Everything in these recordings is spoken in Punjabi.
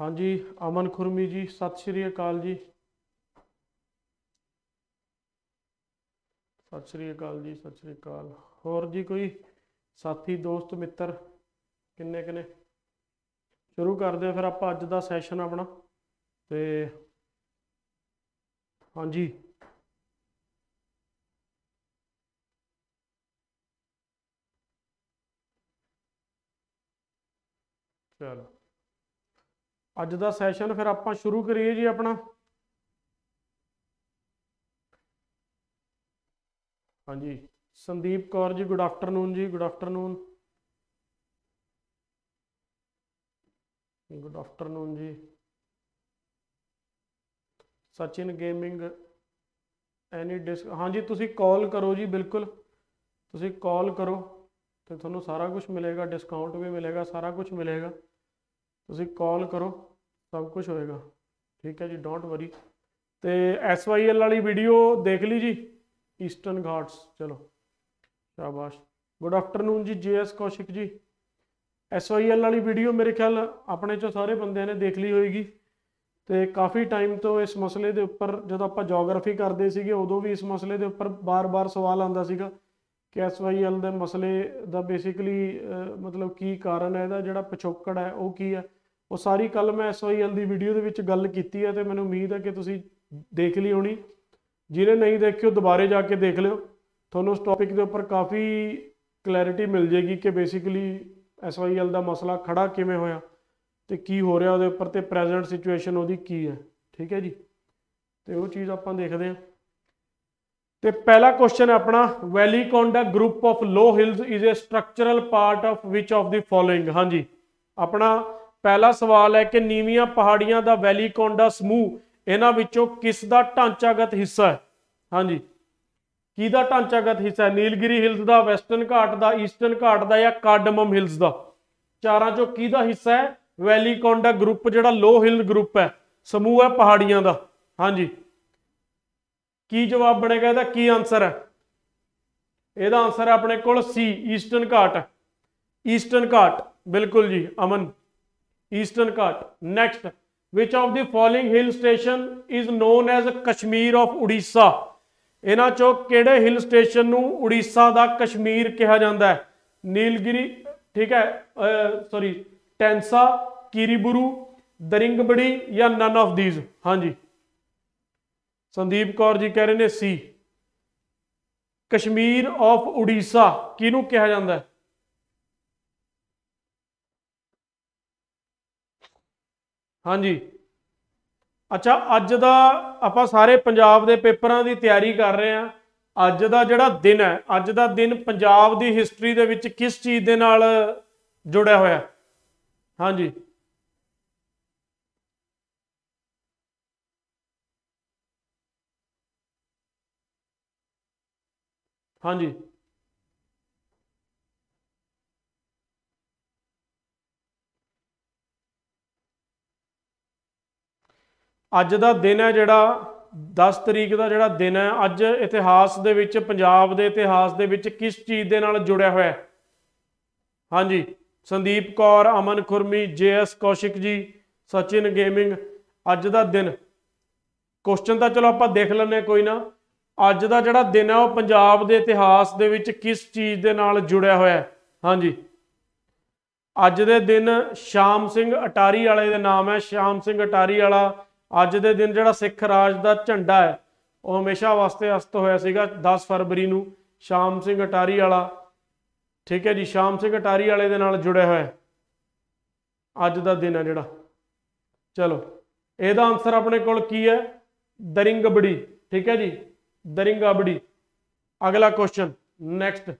ਹਾਂਜੀ ਅਮਨ ਖੁਰਮੀ ਜੀ ਸਤਿ ਸ਼੍ਰੀ ਅਕਾਲ ਜੀ ਸਤਿ ਸ਼੍ਰੀ ਅਕਾਲ ਜੀ ਸਤਿ ਸ਼੍ਰੀ ਅਕਾਲ ਹੋਰ ਜੀ ਕੋਈ ਸਾਥੀ ਦੋਸਤ ਮਿੱਤਰ ਕਿੰਨੇ ਕਿੰਨੇ ਸ਼ੁਰੂ ਕਰਦੇ ਆ ਫਿਰ ਆਪਾਂ ਅੱਜ ਦਾ ਸੈਸ਼ਨ ਆਪਣਾ ਤੇ ਹਾਂਜੀ ਚਲੋ ਅੱਜ ਦਾ ਸੈਸ਼ਨ ਫਿਰ ਆਪਾਂ ਸ਼ੁਰੂ ਕਰੀਏ ਜੀ ਆਪਣਾ ਹਾਂਜੀ ਸੰਦੀਪ ਕੌਰ ਜੀ ਗੁੱਡ ਆਫਟਰਨੂਨ ਜੀ ਗੁੱਡ ਆਫਟਰਨੂਨ ਗੁੱਡ ਆਫਟਰਨੂਨ ਜੀ ਸਚਿਨ ਗੇਮਿੰਗ ਐਨੀ ਡਿਸਕ ਹਾਂਜੀ ਤੁਸੀਂ ਕਾਲ ਕਰੋ ਜੀ ਬਿਲਕੁਲ ਤੁਸੀਂ ਕਾਲ ਕਰੋ ਤੇ ਤੁਹਾਨੂੰ ਸਾਰਾ ਕੁਝ ਮਿਲੇਗਾ ਡਿਸਕਾਊਂਟ ਵੀ ਮਿਲੇਗਾ ਸਾਰਾ ਕੁਝ ਮਿਲੇਗਾ ਤੁਸੀਂ ਕਾਲ ਕਰੋ ਸਭ ਕੁਝ ਹੋਏਗਾ ਠੀਕ ਹੈ ਜੀ ਡੋਂਟ ਵਰੀ ਤੇ SYL ਵਾਲੀ ਵੀਡੀਓ ਦੇਖ ਲਈ ਜੀ ਈਸਟਰਨ ਘਾਟਸ ਚਲੋ ਸ਼ਾਬਾਸ਼ ਗੁੱਡ ਆਫਟਰਨੂਨ ਜੀ ਜੀਐਸ ਕੌਸ਼ਿਕ ਜੀ SYL ਵਾਲੀ ਵੀਡੀਓ ਮੇਰੇ ਖਿਆਲ ਆਪਣੇ ਚੋਂ ਸਾਰੇ ਬੰਦਿਆਂ ਨੇ ਦੇਖ ਲਈ ਹੋਏਗੀ ਤੇ ਕਾਫੀ ਟਾਈਮ ਤੋਂ ਇਸ ਮਸਲੇ ਦੇ ਉੱਪਰ ਜਦੋਂ ਆਪਾਂ ਜੀਓਗ੍ਰਾਫੀ ਕਰਦੇ ਸੀਗੇ ਉਦੋਂ ਵੀ ਇਸ ਮਸਲੇ ਦੇ ਉੱਪਰ ਬਾਰ-ਬਾਰ ਸਵਾਲ ਆਉਂਦਾ ਸੀਗਾ ਕਿ SYL ਦੇ ਮਸਲੇ ਦਾ ਬੇਸਿਕਲੀ ਮਤਲਬ ਕੀ ਕਾਰਨ ਹੈ ਇਹਦਾ ਜਿਹੜਾ ਪਿਛੋਕੜ ਹੈ ਉਹ ਕੀ ਹੈ ਉਹ ਸਾਰੀ ਕੱਲ ਮੈਂ ਐਸਓਐਲ ਦੀ ਵੀਡੀਓ ਦੇ ਵਿੱਚ ਗੱਲ ਕੀਤੀ ਹੈ ਤੇ ਮੈਨੂੰ ਉਮੀਦ ਹੈ ਕਿ ਤੁਸੀਂ ਦੇਖ ਲਈ ਹੋਣੀ ਜਿਹਨੇ ਨਹੀਂ ਦੇਖਿਓ ਦੁਬਾਰੇ ਜਾ ਕੇ ਦੇਖ ਲਿਓ ਤੁਹਾਨੂੰ ਉਸ ਟੌਪਿਕ ਦੇ ਉੱਪਰ ਕਾਫੀ ਕਲੈਰਿਟੀ ਮਿਲ ਜੇਗੀ ਕਿ ਬੇਸਿਕਲੀ ਐਸਓਐਲ ਦਾ ਮਸਲਾ ਖੜਾ ਕਿਵੇਂ ਹੋਇਆ ਤੇ ਕੀ ਹੋ ਰਿਹਾ ਉਹਦੇ ਉੱਪਰ ਤੇ ਪ੍ਰੈਜ਼ੈਂਟ ਸਿਚੁਏਸ਼ਨ ਉਹਦੀ ਕੀ ਹੈ ਠੀਕ ਹੈ ਜੀ ਤੇ ਉਹ ਚੀਜ਼ ਆਪਾਂ ਦੇਖਦੇ ਹਾਂ ਤੇ ਪਹਿਲਾ ਕੁਐਸਚਨ ਆਪਣਾ Velikonda group of low hills is a structural part of which of the following ਹਾਂਜੀ ਆਪਣਾ ਪਹਿਲਾ ਸਵਾਲ ਹੈ ਕਿ ਨੀਵੀਆਂ ਪਹਾੜੀਆਂ ਦਾ ਵੈਲੀਕੋਂਡਾ ਸਮੂਹ ਇਹਨਾਂ ਵਿੱਚੋਂ ਕਿਸ ਦਾ ਢਾਂਚਾਗਤ ਹਿੱਸਾ ਹੈ ਹਾਂਜੀ ਕਿਹਦਾ ਢਾਂਚਾਗਤ ਹਿੱਸਾ ਹੈ ਨੀਲਗਿਰੀ ਹਿਲਸ ਦਾ ਵੈਸਟਰਨ ਘਾਟ ਦਾ ਈਸਟਰਨ ਘਾਟ ਦਾ ਜਾਂ ਕਾਡਮਮ ਹਿਲਸ ਦਾ ਚਾਰਾਂ ਚੋਂ ਕਿਹਦਾ ਹਿੱਸਾ ਹੈ ਵੈਲੀਕੋਂਡਾ ਗਰੁੱਪ ਜਿਹੜਾ ਲੋ ਹਿਲ ਗਰੁੱਪ ਹੈ ਸਮੂਹ ਹੈ ਪਹਾੜੀਆਂ ਦਾ ਹਾਂਜੀ ਕੀ ਜਵਾਬ ਬਣੇਗਾ ਇਹਦਾ ਕੀ ਆਨਸਰ ਹੈ ਇਹਦਾ ਆਨਸਰ ਹੈ ਆਪਣੇ ਕੋਲ ਸੀ ਈਸਟਰਨ ਘਾਟ ਈਸਟਰਨ ਘਾਟ ਬਿਲਕੁਲ ਜੀ Aman Eastern Ghat next which of the following hill station is known as Kashmir of Orissa ਇਹਨਾਂ ਚੋਂ ਕਿਹੜੇ ਹਿਲ ਸਟੇਸ਼ਨ ਨੂੰ ਉੜੀਸਾ ਦਾ ਕਸ਼ਮੀਰ ਕਿਹਾ ਜਾਂਦਾ ਹੈ ਨੀਲਗਿਰੀ ਠੀਕ ਹੈ ਸੌਰੀ ਟੈਂਸਾ ਕਿਰੀਬੁਰੂ ਦਰਿੰਗਬੜੀ ਜਾਂ ਨਨ ਆਫ ਥੀਸ ਹਾਂਜੀ ਸੰਦੀਪ ਕੌਰ ਜੀ ਕਹਿ ਰਹੇ ਨੇ ਸੀ ਕਸ਼ਮੀਰ ਆਫ ਉੜੀਸਾ ਕਿਹਨੂੰ ਕਿਹਾ ਜਾਂਦਾ ਹੈ ਹਾਂਜੀ ਅੱਛਾ ਅੱਜ ਦਾ ਆਪਾਂ ਸਾਰੇ ਪੰਜਾਬ ਦੇ ਪੇਪਰਾਂ ਦੀ ਤਿਆਰੀ ਕਰ ਰਹੇ ਆ ਅੱਜ ਦਾ ਜਿਹੜਾ ਦਿਨ ਹੈ ਅੱਜ ਦਾ ਦਿਨ ਪੰਜਾਬ ਦੀ ਹਿਸਟਰੀ ਦੇ ਵਿੱਚ ਕਿਸ ਚੀਜ਼ ਦੇ ਨਾਲ ਜੁੜਿਆ ਹੋਇਆ ਹਾਂਜੀ ਹਾਂਜੀ ਅੱਜ ਦਾ ਦਿਨ ਹੈ ਜਿਹੜਾ 10 ਤਰੀਕ ਦਾ ਜਿਹੜਾ ਦਿਨ ਹੈ ਅੱਜ ਇਤਿਹਾਸ ਦੇ ਵਿੱਚ ਪੰਜਾਬ ਦੇ ਇਤਿਹਾਸ ਦੇ ਵਿੱਚ ਕਿਸ ਚੀਜ਼ ਦੇ ਨਾਲ ਜੁੜਿਆ ਹੋਇਆ ਹੈ ਹਾਂਜੀ ਸੰਦੀਪ ਕੌਰ ਅਮਨ ਖੁਰਮੀ ਜੇਐਸ ਕੌਸ਼ਿਕ ਜੀ ਸਚਿਨ ਗੇਮਿੰਗ ਅੱਜ ਦਾ ਦਿਨ ਕੁਐਸਚਨ ਤਾਂ ਚਲੋ ਆਪਾਂ ਦੇਖ ਲੈਂਦੇ ਕੋਈ ਨਾ ਅੱਜ ਦਾ ਜਿਹੜਾ ਦਿਨ ਹੈ ਉਹ ਪੰਜਾਬ ਦੇ ਇਤਿਹਾਸ ਦੇ ਵਿੱਚ ਕਿਸ ਚੀਜ਼ ਦੇ ਨਾਲ ਜੁੜਿਆ ਹੋਇਆ ਹੈ ਹਾਂਜੀ ਅੱਜ ਦੇ ਦਿਨ ਸ਼ਾਮ ਸਿੰਘ ਅਟਾਰੀ ਵਾਲੇ ਦੇ ਨਾਮ ਹੈ ਸ਼ਾਮ ਸਿੰਘ ਅਟਾਰੀ ਵਾਲਾ ਅੱਜ ਦੇ ਦਿਨ ਜਿਹੜਾ ਸਿੱਖ ਰਾਜ ਦਾ ਝੰਡਾ ਹੈ ਉਹ ਹਮੇਸ਼ਾ ਵਾਸਤੇ ਅਸਤ ਹੋਇਆ ਸੀਗਾ 10 ਫਰਵਰੀ ਨੂੰ ਸ਼ਾਮ ਸਿੰਘ ਅਟਾਰੀ ਵਾਲਾ ਠੀਕ ਹੈ ਜੀ ਸ਼ਾਮ ਸਿੰਘ ਅਟਾਰੀ ਵਾਲੇ ਦੇ ਨਾਲ ਜੁੜਿਆ ਹੋਇਆ ਅੱਜ ਦਾ ਦਿਨ ਹੈ ਜਿਹੜਾ ਚਲੋ ਇਹਦਾ ਆਨਸਰ ਆਪਣੇ ਕੋਲ ਕੀ ਹੈ ਦਰਿੰਗਬੜੀ ਠੀਕ ਹੈ ਜੀ ਦਰਿੰਗਾਬੜੀ ਅਗਲਾ ਕੁਐਸਚਨ ਨੈਕਸਟ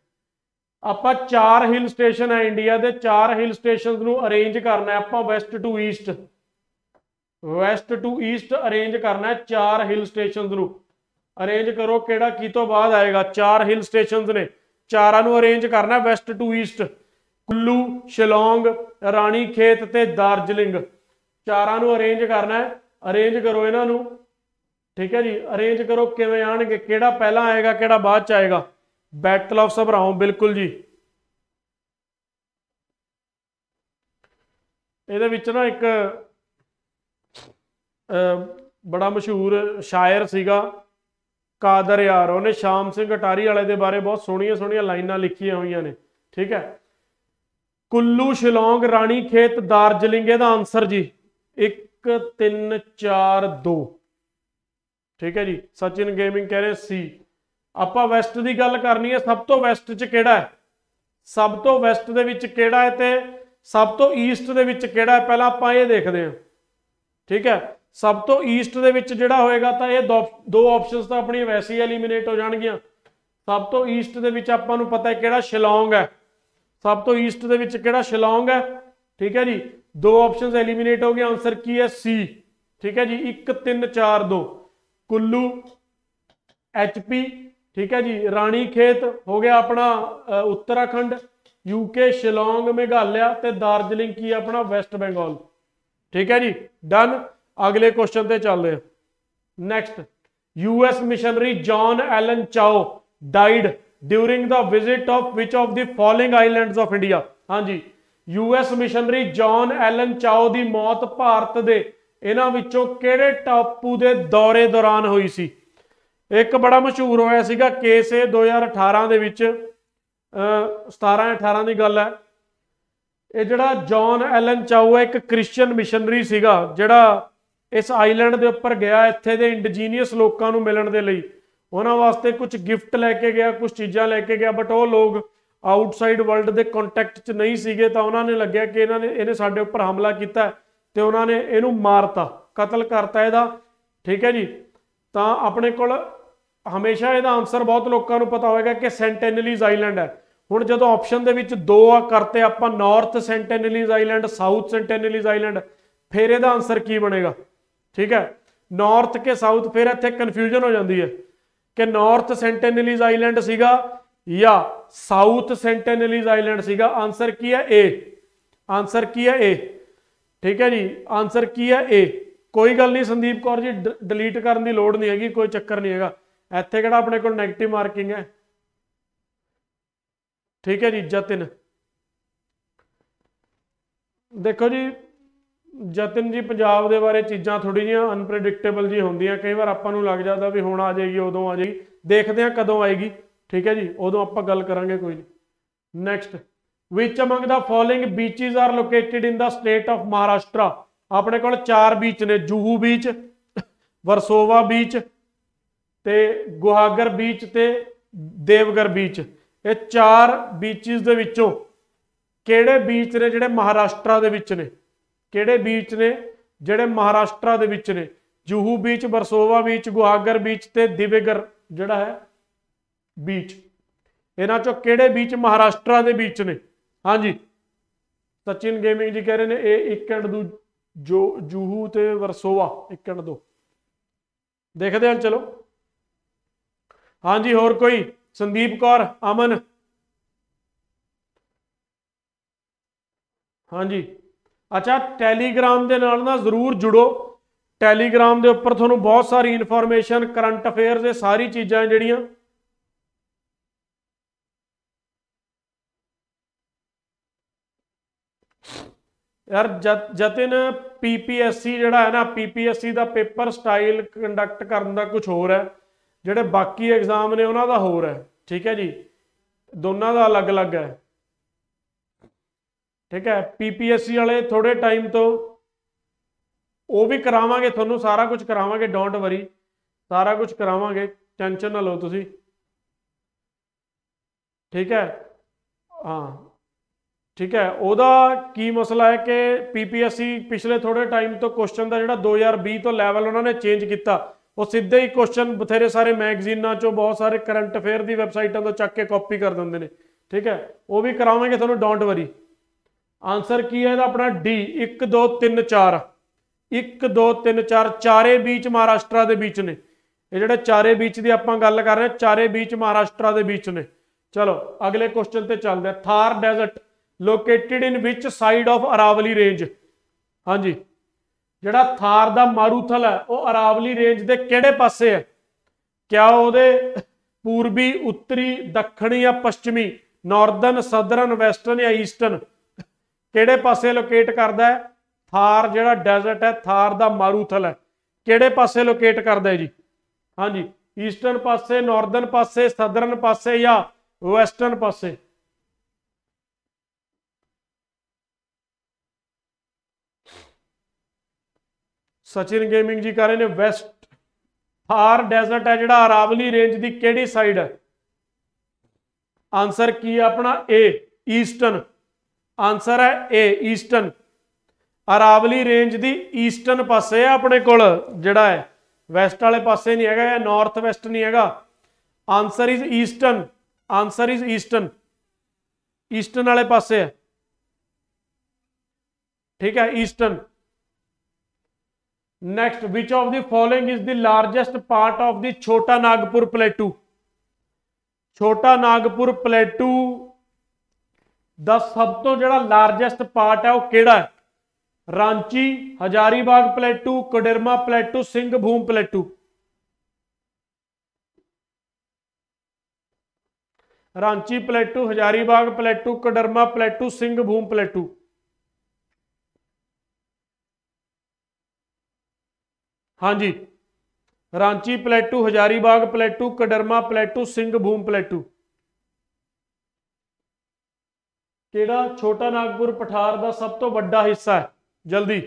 ਆਪਾਂ ਚਾਰ ਹਿਲ ਸਟੇਸ਼ਨ ਹੈ ਇੰਡੀਆ ਦੇ ਚਾਰ ਹਿਲ ਸਟੇਸ਼ਨਸ ਨੂੰ ਅਰੇਂਜ ਕਰਨਾ ਹੈ ਆਪਾਂ west to east west to east arrange ਕਰਨਾ ਚਾਰ ਹਿਲ ਸਟੇਸ਼ਨਸ ਨੂੰ ਅਰੇਂਜ ਕਰੋ ਕਿਹੜਾ ਕੀ ਤੋਂ ਬਾਅਦ ਆਏਗਾ ਚਾਰ ਹਿਲ ਸਟੇਸ਼ਨਸ ਨੇ ਚਾਰਾਂ ਨੂੰ ਅਰੇਂਜ ਕਰਨਾ west to east Kullu Shillong Ranikhet ਤੇ ਦਾਰਜਲਿੰਗ ਚਾਰਾਂ ਨੂੰ ਅਰੇਂਜ ਕਰਨਾ ਹੈ ਅਰੇਂਜ ਕਰੋ ਇਹਨਾਂ ਨੂੰ ਠੀਕ ਹੈ ਜੀ ਅਰੇਂਜ ਕਰੋ ਕਿਵੇਂ ਆਣਗੇ ਕਿਹੜਾ ਪਹਿਲਾਂ ਆਏਗਾ ਕਿਹੜਾ ਬਾਅਦ ਚ ਆਏਗਾ ਬੈਟਲ ਆਫ ਸਭਰਾਉ ਬਿਲਕੁਲ ਜੀ ਇਹਦੇ ਵਿੱਚ ਨਾ ਇੱਕ ਬੜਾ ਮਸ਼ਹੂਰ ਸ਼ਾਇਰ ਸੀਗਾ ਕਾਦਰ ਯਾਰ ਉਹਨੇ ਸ਼ਾਮ ਸਿੰਘ ਅਟਾਰੀ ਵਾਲੇ ਦੇ ਬਾਰੇ ਬਹੁਤ ਸੋਹਣੀਆਂ ਸੋਹਣੀਆਂ ਲਾਈਨਾਂ ਲਿਖੀਆਂ ਹੋਈਆਂ ਨੇ ਠੀਕ ਹੈ ਕੁੱਲੂ ਸ਼ਿਲੌਂਗ ਰਾਣੀ ਖੇਤ ਦਾਰਜਲਿੰਗ ਇਹਦਾ ਆਨਸਰ ਜੀ 1 3 4 2 ਠੀਕ ਹੈ ਜੀ ਸਚਿਨ ਗੇਮਿੰਗ ਕਹਿ ਰਹੇ ਸੀ ਆਪਾਂ ਵੈਸਟ ਦੀ ਗੱਲ ਕਰਨੀ ਹੈ ਸਭ ਤੋਂ ਵੈਸਟ 'ਚ ਕਿਹੜਾ ਹੈ ਸਭ ਤੋਂ ਵੈਸਟ ਦੇ ਵਿੱਚ ਕਿਹੜਾ ਹੈ ਤੇ ਸਭ ਤੋਂ ਈਸਟ ਦੇ ਵਿੱਚ ਕਿਹੜਾ ਹੈ ਪਹਿਲਾਂ ਆਪਾਂ ਇਹ ਦੇਖਦੇ ਹਾਂ ਠੀਕ ਹੈ ਸਭ ਤੋਂ ਈਸਟ ਦੇ ਵਿੱਚ ਜਿਹੜਾ ਹੋਏਗਾ ਤਾਂ ਇਹ ਦੋ ਆਪਸ਼ਨਸ ਤਾਂ ਆਪਣੀ ਵੈਸੇ ਹੀ ਐਲੀਮੀਨੇਟ ਹੋ ਜਾਣਗੀਆਂ ਸਭ ਤੋਂ ਈਸਟ ਦੇ ਵਿੱਚ ਆਪਾਂ ਨੂੰ ਪਤਾ ਹੈ ਕਿਹੜਾ ਸ਼ਿਲੌਂਗ ਹੈ ਸਭ ਤੋਂ ਈਸਟ ਦੇ ਵਿੱਚ ਕਿਹੜਾ ਸ਼ਿਲੌਂਗ ਹੈ ਠੀਕ ਹੈ ਜੀ ਦੋ ਆਪਸ਼ਨਸ ਐਲੀਮੀਨੇਟ ਹੋ ਗਏ ਆਨਸਰ ਕੀ ਹੈ ਸੀ ਠੀਕ ਹੈ ਜੀ 1 3 4 2 ਕੁੱਲੂ ਐਚਪੀ ਠੀਕ ਹੈ ਜੀ ਰਾਣੀ ਖੇਤ ਹੋ ਗਿਆ ਆਪਣਾ ਉੱਤਰਾਖੰਡ ਯੂਕੇ ਸ਼ਿਲੌਂਗ ਮੇਘਾਲਿਆ ਤੇ ਦਾਰਜਲਿੰਗ ਕੀ ਆਪਣਾ ਵੈਸਟ ਬੰਗਾਲ ਠੀਕ ਹੈ ਜੀ ਡਨ ਅਗਲੇ ਕੁਐਸਚਨ ਤੇ ਚੱਲਦੇ ਹਾਂ next US missionary John Allen Chau died during the visit of which of the following islands of India ਹਾਂਜੀ US missionary John Allen Chau ਦੀ ਮੌਤ ਭਾਰਤ ਦੇ ਇਹਨਾਂ ਵਿੱਚੋਂ ਕਿਹੜੇ ਟਾਪੂ ਦੇ ਦੌਰੇ ਦੌਰਾਨ ਹੋਈ ਸੀ ਇੱਕ ਬੜਾ ਮਸ਼ਹੂਰ ਹੋਇਆ ਸੀਗਾ ਕੇਸੇ 2018 ਦੇ ਵਿੱਚ 17 18 ਦੀ ਗੱਲ ਹੈ ਇਹ ਜਿਹੜਾ ਜான் ਐਲਨ ਚਾਓ ਹੈ ਇੱਕ ਕ੍ਰਿਸਚੀਅਨ ਮਿਸ਼ਨਰੀ ਸੀਗਾ ਜਿਹੜਾ ਇਸ ਆਈਲੈਂਡ ਦੇ ਉੱਪਰ ਗਿਆ ਇੱਥੇ ਦੇ ਇੰਡੀਜੀਨੀਅਸ ਲੋਕਾਂ ਨੂੰ ਮਿਲਣ ਦੇ ਲਈ ਉਹਨਾਂ ਵਾਸਤੇ ਕੁਝ ਗਿਫਟ ਲੈ ਕੇ ਗਿਆ ਕੁਝ ਚੀਜ਼ਾਂ ਲੈ ਕੇ ਗਿਆ ਬਟ ਉਹ ਲੋਕ ਆਊਟਸਾਈਡ ਵਰਲਡ ਦੇ ਕੰਟੈਕਟ 'ਚ ਨਹੀਂ ਸੀਗੇ ਤਾਂ ਉਹਨਾਂ ਨੇ ਲੱਗਿਆ ਕਿ ਇਹਨਾਂ ਨੇ ਇਹਨੇ ਸਾਡੇ ਉੱਪਰ ਹਮਲਾ ਕੀਤਾ ਤੇ ਉਹਨਾਂ ਨੇ ਇਹਨੂੰ ਮਾਰਤਾ ਕਤਲ ਕਰਤਾ ਇਹਦਾ ਠੀਕ ਹੈ ਜੀ ਤਾਂ ਆਪਣੇ ਕੋਲ ਹਮੇਸ਼ਾ ਇਹਦਾ ਆਨਸਰ ਬਹੁਤ ਲੋਕਾਂ ਨੂੰ ਪਤਾ ਹੋਵੇਗਾ ਕਿ ਸੈਂਟੈਨਲੀਜ਼ ਆਈਲੈਂਡ ਹੈ ਹੁਣ ਜਦੋਂ ਆਪਸ਼ਨ ਦੇ ਵਿੱਚ ਦੋ ਆ ਕਰਤੇ ਆਪਾਂ North Sentinelese Island South Sentinelese Island ਫਿਰ ਇਹਦਾ ਆਨਸਰ ਕੀ ਬਣੇਗਾ ਠੀਕ ਹੈ ਨਾਰਥ ਕੇ ਸਾਊਥ ਫਿਰ ਇੱਥੇ ਕਨਫਿਊਜ਼ਨ ਹੋ ਜਾਂਦੀ ਹੈ ਕਿ ਨਾਰਥ ਸੈਂਟੀਨਲੀਜ਼ ਆਈਲੈਂਡ ਸੀਗਾ ਜਾਂ ਸਾਊਥ ਸੈਂਟੀਨਲੀਜ਼ ਆਈਲੈਂਡ ਸੀਗਾ ਆਨਸਰ ਕੀ ਹੈ ਏ ਆਨਸਰ ਕੀ ਹੈ ਏ ਠੀਕ ਹੈ ਜੀ ਆਨਸਰ ਕੀ ਹੈ ਏ ਕੋਈ ਗੱਲ ਨਹੀਂ ਸੰਦੀਪ ਕੌਰ ਜੀ ਡਿਲੀਟ ਕਰਨ ਦੀ ਲੋੜ ਨਹੀਂ ਹੈਗੀ ਕੋਈ ਚੱਕਰ ਨਹੀਂ ਹੈਗਾ ਇੱਥੇ ਕਿਹੜਾ ਆਪਣੇ ਕੋਲ 네ਗੇਟਿਵ ਮਾਰਕਿੰਗ ਹੈ ਠੀਕ ਹੈ ਜੀ ਜਤਨ ਦੇਖੋ ਜੀ ਜਤਨ ਜੀ ਪੰਜਾਬ ਦੇ ਬਾਰੇ ਚੀਜ਼ਾਂ ਥੋੜੀ ਜੀਆਂ ਅਨਪ੍ਰੈਡਿਕਟੇਬਲ ਜੀ ਹੁੰਦੀਆਂ ਕਈ ਵਾਰ ਆਪਾਂ ਨੂੰ ਲੱਗ ਜਾਂਦਾ ਵੀ ਹੁਣ ਆ ਜਾਏਗੀ ਉਦੋਂ ਆ ਜਾਏਗੀ ਦੇਖਦੇ ਆ ਕਦੋਂ ਆਏਗੀ ਠੀਕ ਹੈ ਜੀ ਉਦੋਂ ਆਪਾਂ ਗੱਲ ਕਰਾਂਗੇ ਕੋਈ ਨਹੀਂ next which among the following beaches are located in the state of Maharashtra ਆਪਣੇ ਕੋਲ ਚਾਰ ਬੀਚ ਨੇ ਜੂਹੂ ਬੀਚ ਵਰਸੋਵਾ ਬੀਚ ਤੇ ਗੁਹਾਗਰ ਬੀਚ ਤੇ ਦੇਵਗਰ ਬੀਚ ਇਹ ਚਾਰ ਬੀਚਸ ਦੇ ਵਿੱਚੋਂ ਕਿਹੜੇ ਬੀਚ ਨੇ ਜਿਹੜੇ ਮਹਾਰਾਸ਼ਟਰਾ ਦੇ ਵਿੱਚ ਨੇ ਕਿਹੜੇ ਬੀਚ ਨੇ ਜਿਹੜੇ ਮਹਾਰਾਸ਼ਟਰ ਦੇ ਵਿੱਚ ਨੇ Juhu beach Versova beach Guhagar beach ਤੇ ਦਿਵੇਗਰ ਜਿਹੜਾ ਹੈ ਬੀਚ ਇਹਨਾਂ ਚੋਂ ਕਿਹੜੇ ਬੀਚ ਮਹਾਰਾਸ਼ਟਰ ਦੇ ਬੀਚ ਨੇ ਹਾਂਜੀ ਸਚਿਨ ਗੇਮਿੰਗ ਜੀ ਕਹਿ ਰਹੇ ਨੇ ਇਹ 1 ਐਂਡ 2 ਜੋ ਜੂਹੂ ਤੇ ਵਰਸੋਵਾ 1 ਐਂਡ ਦੋ ਦੇਖਦੇ ਹਾਂ ਚਲੋ ਹਾਂਜੀ ਹੋਰ ਕੋਈ ਸੰਦੀਪ ਕੌਰ ਅਮਨ ਹਾਂਜੀ ਅੱਛਾ ਟੈਲੀਗ੍ਰਾਮ ਦੇ ਨਾਲ ਨਾ ਜ਼ਰੂਰ ਜੁੜੋ ਟੈਲੀਗ੍ਰਾਮ ਦੇ ਉੱਪਰ ਤੁਹਾਨੂੰ ਬਹੁਤ ਸਾਰੀ ਇਨਫੋਰਮੇਸ਼ਨ ਕਰੰਟ ਅਫੇਅਰਸ ਇਹ ਸਾਰੀ ਚੀਜ਼ਾਂ ਜਿਹੜੀਆਂ ਯਾਰ ਜਤਿਨ ਪੀਪੀਐਸਸੀ ਜਿਹੜਾ ਹੈ ਨਾ ਪੀਪੀਐਸਸੀ ਦਾ ਪੇਪਰ ਸਟਾਈਲ ਕੰਡਕਟ ਕਰਨ ਦਾ ਕੁਝ ਹੋਰ ਹੈ ਜਿਹੜੇ ਬਾਕੀ ਐਗਜ਼ਾਮ ਨੇ ਉਹਨਾਂ ਦਾ ਹੋਰ ਹੈ ਠੀਕ ਹੈ ਜੀ ਦੋਨਾਂ ਦਾ ਅਲੱਗ-ਅਲੱਗ ਹੈ ਠੀਕ ਹੈ ਪੀਪੀਐਸਸੀ ਵਾਲੇ ਥੋੜੇ ਟਾਈਮ ਤੋਂ ਉਹ ਵੀ ਕਰਾਵਾਂਗੇ ਤੁਹਾਨੂੰ ਸਾਰਾ ਕੁਝ ਕਰਾਵਾਂਗੇ ਡੋਂਟ ਵਰੀ ਸਾਰਾ ਕੁਝ ਕਰਾਵਾਂਗੇ ਟੈਨਸ਼ਨ ਨਾ ਲਓ ਤੁਸੀਂ ਠੀਕ ਹੈ ਹਾਂ ਠੀਕ ਹੈ ਉਹਦਾ ਕੀ ਮਸਲਾ ਹੈ ਕਿ ਪੀਪੀਐਸਸੀ ਪਿਛਲੇ ਥੋੜੇ ਟਾਈਮ ਤੋਂ ਕੁਐਸਚਨ ਦਾ ਜਿਹੜਾ 2020 ਤੋਂ ਲੈਵਲ ਉਹਨਾਂ ਨੇ ਚੇਂਜ ਕੀਤਾ ਉਹ ਸਿੱਧੇ ਹੀ ਕੁਐਸਚਨ ਬਥੇਰੇ ਸਾਰੇ ਮੈਗਜ਼ੀਨਾਂ ਚੋਂ ਬਹੁਤ ਸਾਰੇ ਕਰੰਟ ਅਫੇਅਰ ਦੀ ਵੈਬਸਾਈਟਾਂ ਤੋਂ ਚੱਕ ਕੇ ਕਾਪੀ ਕਰ ਦਿੰਦੇ ਨੇ ਠੀਕ ਹੈ ਉਹ ਵੀ ਕਰਾਵਾਂਗੇ ਤੁਹਾਨੂੰ ਡੋਂਟ ਵਰੀ ਆਨਸਰ ਕੀ ਹੈ ਇਹਦਾ ਆਪਣਾ ਡੀ 1 2 3 4 1 2 3 4 ਚਾਰੇ ਵਿੱਚ ਮਹਾਰਾਸ਼ਟਰਾ ਦੇ ਵਿੱਚ ਨੇ ਇਹ ਜਿਹੜੇ ਚਾਰੇ ਵਿੱਚ ਦੀ ਆਪਾਂ ਗੱਲ ਕਰ ਰਹੇ ਹਾਂ ਚਾਰੇ ਵਿੱਚ ਮਹਾਰਾਸ਼ਟਰਾ ਦੇ ਵਿੱਚ ਨੇ ਚਲੋ ਅਗਲੇ ਕੁਐਸਚਨ ਤੇ ਚੱਲਦੇ ਹਾਂ Thar desert located in which side of Aravalli range ਹਾਂਜੀ ਜਿਹੜਾ ਥਾਰ ਦਾ ਮਾਰੂਥਲ ਹੈ ਉਹ ਅਰਾਵਲੀ ਰੇਂਜ ਦੇ ਕਿਹੜੇ ਪਾਸੇ ਹੈ ਕਿਆ ਉਹਦੇ ਪੂਰਬੀ ਉੱਤਰੀ ਦੱਖਣੀ ਜਾਂ ਪੱਛਮੀ ਨਾਰਦਰਨ ਸਦਰਨ ਵੈਸਟਰਨ ਜਾਂ ਈਸਟਰਨ ਕਿਹੜੇ ਪਾਸੇ ਲੋਕੇਟ ਕਰਦਾ ਹੈ ਥਾਰ ਜਿਹੜਾ ਡੈਜ਼ਰਟ ਹੈ ਥਾਰ ਦਾ ਮਾਰੂਥਲ ਹੈ ਕਿਹੜੇ ਪਾਸੇ ਲੋਕੇਟ ਕਰਦਾ ਹੈ ਜੀ ਹਾਂਜੀ ਈਸਟਰਨ ਪਾਸੇ ਨਾਰਦਰਨ ਪਾਸੇ ਸਦਰਨ ਪਾਸੇ ਜਾਂ ਵੈਸਟਰਨ ਪਾਸੇ ਸਚਿਨ ਗੇਮਿੰਗ ਜੀ ਕਹ ਰਹੇ ਨੇ ਵੈਸਟ ਥਾਰ ਡੈਜ਼ਰਟ ਹੈ ਜਿਹੜਾ ਅਰਾਵਲੀ ਰੇਂਜ ਦੀ ਕਿਹੜੀ ਸਾਈਡ ਹੈ ਆਨਸਰ ਕੀ ਹੈ ਆਪਣਾ ਏ ਈਸਟਰਨ ਆਨਸਰ ਹੈ ਏ ਈਸਟਰਨ ਅਰਾਵਲੀ ਰੇਂਜ ਦੀ ਈਸਟਰਨ ਪਾਸੇ ਆ ਆਪਣੇ ਕੋਲ ਜਿਹੜਾ ਹੈ ਵੈਸਟ ਵਾਲੇ ਪਾਸੇ ਨਹੀਂ ਹੈਗਾ ਇਹ ਨਾਰਥ ਵੈਸਟ ਨਹੀਂ ਹੈਗਾ answer is eastern answer is eastern eastern ਵਾਲੇ ਪਾਸੇ ਹੈ ਠੀਕ ਹੈ eastern next which of the following is the largest part of the Chota Nagpur ਪਲੇਟੂ ਛੋਟਾ ਨਾਗਪੁਰ ਪਲੇਟੂ ਦਾ ਸਭ ਤੋਂ ਜਿਹੜਾ ਲਾਰਜੈਸਟ ਪਾਰਟ ਹੈ ਉਹ ਕਿਹੜਾ ਹੈ ਰਾਂਚੀ ਹਜ਼ਾਰੀਬਾਗ ਪਲੇਟੂ ਕੋਡਰਮਾ ਪਲੇਟੂ ਸਿੰਘਭੂਮ ਪਲੇਟੂ ਰਾਂਚੀ ਪਲੇਟੂ ਹਜ਼ਾਰੀਬਾਗ ਪਲੇਟੂ ਕੋਡਰਮਾ ਪਲੇਟੂ ਸਿੰਘਭੂਮ ਪਲੇਟੂ ਹਾਂਜੀ ਰਾਂਚੀ ਪਲੇਟੂ ਹਜ਼ਾਰੀਬਾਗ ਪਲੇਟੂ ਕਡਰਮਾ ਪਲੇਟੂ ਸਿੰਘਭੂਮ ਪਲੇਟੂ ਕਿਹੜਾ ਛੋਟਾ ਨਾਗਪੁਰ ਪਠਾਰ ਦਾ ਸਭ ਤੋਂ ਵੱਡਾ ਹਿੱਸਾ ਹੈ ਜਲਦੀ